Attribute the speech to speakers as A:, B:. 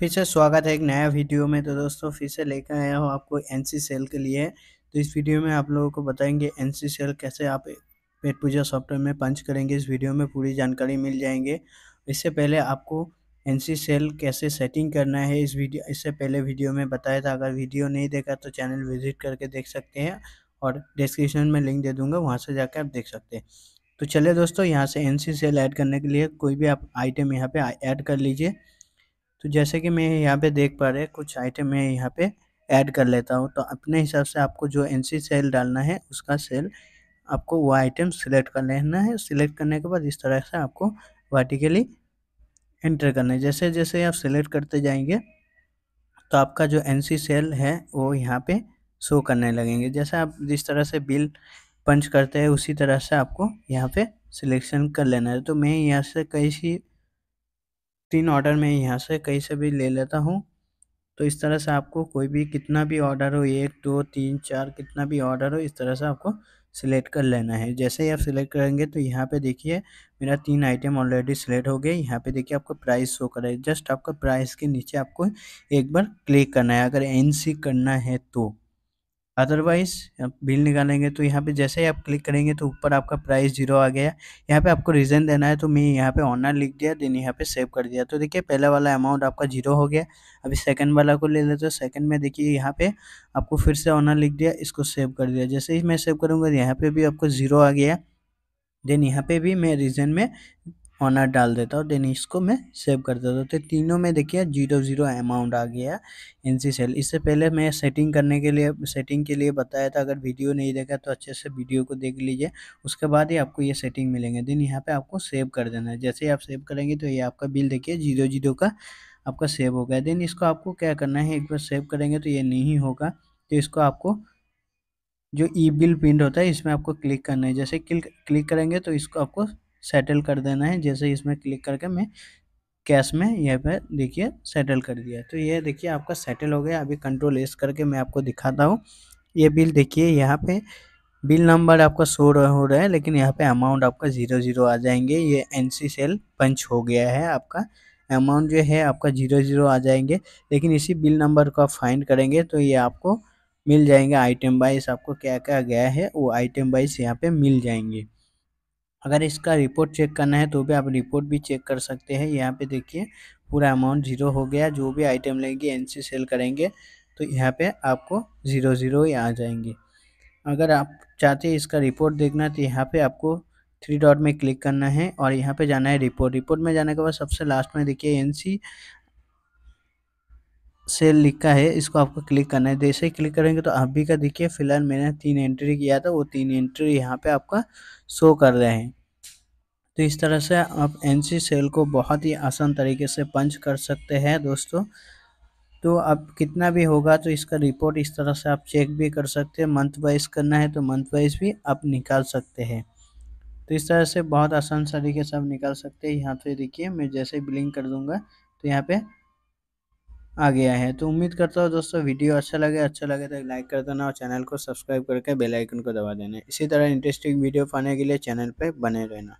A: फिर से स्वागत है एक नया वीडियो में तो दोस्तों फिर से लेकर आया हूँ आपको एन सेल के लिए तो इस वीडियो में आप लोगों को बताएंगे एन सेल कैसे आप पेट पूजा सॉफ्टवेयर में पंच करेंगे इस वीडियो में पूरी जानकारी मिल जाएंगे इससे पहले आपको एन सेल कैसे सेटिंग करना है इस वीडियो इससे पहले वीडियो में बताया था अगर वीडियो नहीं देखा तो चैनल विजिट करके देख सकते हैं और डिस्क्रिप्शन में लिंक दे दूंगा वहाँ से जाकर आप देख सकते हैं तो चलिए दोस्तों यहाँ से एन सेल ऐड करने के लिए कोई भी आप आइटम यहाँ पर ऐड कर लीजिए तो जैसे कि मैं यहाँ पे देख पा रहे कुछ आइटम मैं यहाँ पे ऐड कर लेता हूँ तो अपने हिसाब से आपको जो एन सेल डालना है उसका सेल आपको वो आइटम सिलेक्ट कर लेना है सिलेक्ट करने के बाद इस तरह से आपको वर्टिकली एंटर करना है जैसे जैसे आप सिलेक्ट करते जाएंगे तो आपका जो एन सेल है वो यहाँ पर शो करने लगेंगे जैसे आप जिस तरह से बिल पंच करते हैं उसी तरह से आपको यहाँ पे सिलेक्शन कर लेना है तो मैं यहाँ से कई सी तीन ऑर्डर मैं यहाँ से कहीं से भी ले लेता हूँ तो इस तरह से आपको कोई भी कितना भी ऑर्डर हो एक दो तीन चार कितना भी ऑर्डर हो इस तरह से आपको सिलेक्ट कर लेना है जैसे ही आप सिलेक्ट करेंगे तो यहाँ पे देखिए मेरा तीन आइटम ऑलरेडी सिलेक्ट हो गए यहाँ पे देखिए आपको प्राइस शो है जस्ट आपका प्राइस के नीचे आपको एक बार क्लिक करना है अगर एन करना है तो अदरवाइज बिल निकालेंगे तो यहाँ पे जैसे ही आप क्लिक करेंगे तो ऊपर आपका प्राइस जीरो आ गया यहाँ पे आपको रीज़न देना है तो मैं यहाँ पे ऑनर लिख दिया देन यहाँ पे सेव कर दिया तो देखिए पहला वाला अमाउंट आपका जीरो हो गया अभी सेकंड वाला को ले लेते हो सेकंड में देखिए यहाँ पे आपको फिर से ऑनर लिख दिया इसको सेव कर दिया जैसे ही मैं सेव करूँगा यहाँ पर भी आपको ज़ीरो आ गया देन यहाँ पे भी मैं रीजन में ऑनर डाल देता हूँ देन इसको मैं सेव कर देता हूँ तो तीनों में देखिए जीरो जीरो अमाउंट आ गया एन सी सेल इससे पहले मैं सेटिंग करने के लिए सेटिंग के लिए बताया था अगर वीडियो नहीं देखा तो अच्छे से वीडियो को देख लीजिए उसके बाद ही आपको ये सेटिंग मिलेंगे देन यहाँ पर आपको सेव कर देना है जैसे ही आप सेव करेंगे तो ये आपका बिल देखिए जीरो जीरो का आपका सेव हो गया देन इसको आपको क्या करना है एक बार सेव करेंगे तो ये नहीं होगा तो इसको आपको जो ई बिल प्रिंट होता है इसमें आपको क्लिक करना है जैसे क्लिक क्लिक करेंगे तो इसको आपको सेटल कर देना है जैसे इसमें क्लिक करके मैं कैश में यह पे देखिए सेटल कर दिया तो ये देखिए आपका सेटल हो गया अभी कंट्रोल एस करके मैं आपको दिखाता हूँ ये बिल देखिए यहाँ पे बिल नंबर आपका शो हो रहा है लेकिन यहाँ पे अमाउंट आपका ज़ीरो ज़ीरो आ जाएंगे ये एन सी सेल पंच हो गया है आपका अमाउंट जो है आपका जीरो जीरो आ जाएंगे लेकिन इसी बिल नंबर को आप फाइंड करेंगे तो ये आपको मिल जाएंगे आइटम वाइज आपको क्या क्या गया है वो आइटम वाइज यहाँ पे मिल जाएंगे अगर इसका रिपोर्ट चेक करना है तो भी आप रिपोर्ट भी चेक कर सकते हैं यहाँ पे देखिए पूरा अमाउंट ज़ीरो हो गया जो भी आइटम लेंगे एन सेल करेंगे तो यहाँ पे आपको ज़ीरो ज़ीरो ही आ जाएंगे अगर आप चाहते हैं इसका रिपोर्ट देखना तो यहाँ पे आपको थ्री डॉट में क्लिक करना है और यहाँ पे जाना है रिपोर्ट रिपोर्ट में जाने के बाद सबसे लास्ट में देखिए एन सेल लिखा है इसको आपको क्लिक करना है जैसे तो ही क्लिक करेंगे तो आप भी का देखिए फिलहाल मैंने तीन एंट्री किया था वो तीन एंट्री यहाँ पे आपका शो कर रहे हैं तो इस तरह से आप एन सेल को बहुत ही आसान तरीके से पंच कर सकते हैं दोस्तों तो अब कितना भी होगा तो इसका रिपोर्ट इस तरह से आप चेक भी कर सकते हैं मंथ वाइज करना है तो मंथ वाइज भी आप निकाल सकते हैं तो इस तरह से बहुत आसान तरीके से आप निकाल सकते हैं यहाँ पे देखिए मैं जैसे बिलिंग कर दूँगा तो यहाँ पे आ गया है तो उम्मीद करता हूँ दोस्तों वीडियो अच्छा लगे अच्छा लगे तो लाइक कर देना और चैनल को सब्सक्राइब करके बेल आइकन को दबा देना इसी तरह इंटरेस्टिंग वीडियो पाने के लिए चैनल पे बने रहना